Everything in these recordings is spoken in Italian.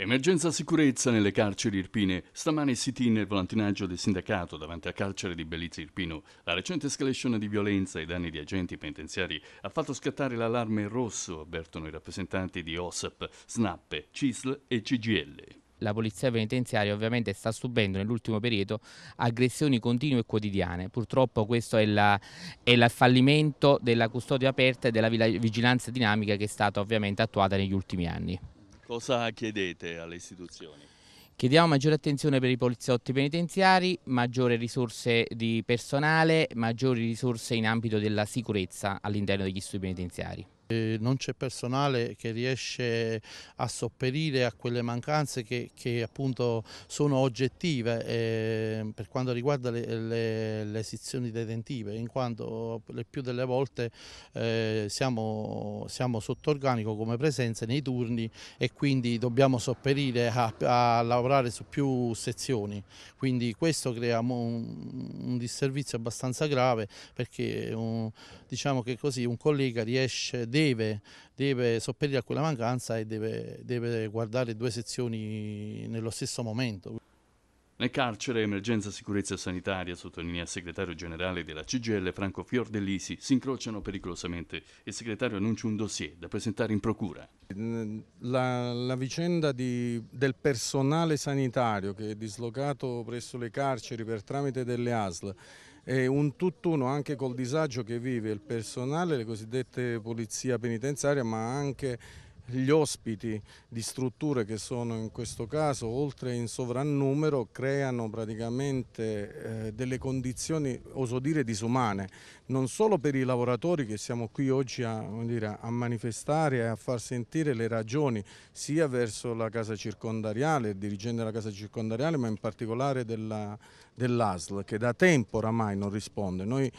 Emergenza sicurezza nelle carceri irpine. Stamane si tiene il volantinaggio del sindacato davanti al carcere di Bellizzi Irpino. La recente escalation di violenza e danni di agenti penitenziari ha fatto scattare l'allarme rosso, avvertono i rappresentanti di OSAP, SNAP, CISL e CGL. La polizia penitenziaria ovviamente sta subendo nell'ultimo periodo aggressioni continue e quotidiane. Purtroppo questo è, la, è il fallimento della custodia aperta e della vigilanza dinamica che è stata ovviamente attuata negli ultimi anni. Cosa chiedete alle istituzioni? Chiediamo maggiore attenzione per i poliziotti penitenziari, maggiore risorse di personale, maggiori risorse in ambito della sicurezza all'interno degli studi penitenziari non c'è personale che riesce a sopperire a quelle mancanze che, che appunto sono oggettive eh, per quanto riguarda le, le, le, sezioni detentive, in quanto le più delle volte eh, siamo, siamo, sotto organico come presenza nei turni e quindi dobbiamo sopperire a, a lavorare su più sezioni, quindi questo crea un, un disservizio abbastanza grave perché un, diciamo che così un collega riesce deve, deve sopperire a quella mancanza e deve, deve guardare due sezioni nello stesso momento. Nel carcere emergenza sicurezza sanitaria, sottolinea il segretario generale della CGL Franco Fiordellisi, si incrociano pericolosamente. Il segretario annuncia un dossier da presentare in procura. La, la vicenda di, del personale sanitario che è dislocato presso le carceri per tramite delle ASL è un tutt'uno anche col disagio che vive il personale, le cosiddette polizia penitenziaria, ma anche gli ospiti di strutture che sono in questo caso oltre in sovrannumero creano praticamente eh, delle condizioni, oso dire, disumane, non solo per i lavoratori che siamo qui oggi a, dire, a manifestare e a far sentire le ragioni sia verso la casa circondariale, il dirigente della casa circondariale, ma in particolare dell'ASL dell che da tempo oramai non risponde. Noi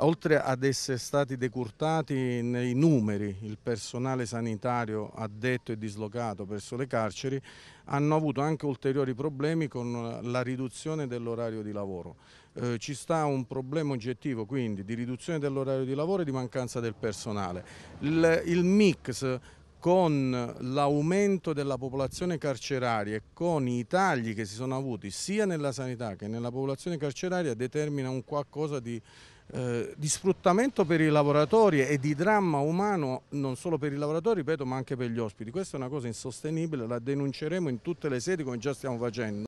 oltre ad essere stati decurtati nei numeri, il personale sanitario addetto e dislocato presso le carceri, hanno avuto anche ulteriori problemi con la riduzione dell'orario di lavoro. Eh, ci sta un problema oggettivo quindi di riduzione dell'orario di lavoro e di mancanza del personale. il, il mix con l'aumento della popolazione carceraria e con i tagli che si sono avuti sia nella sanità che nella popolazione carceraria determina un qualcosa di eh, di sfruttamento per i lavoratori e di dramma umano non solo per i lavoratori, ripeto, ma anche per gli ospiti. Questa è una cosa insostenibile, la denunceremo in tutte le sedi come già stiamo facendo.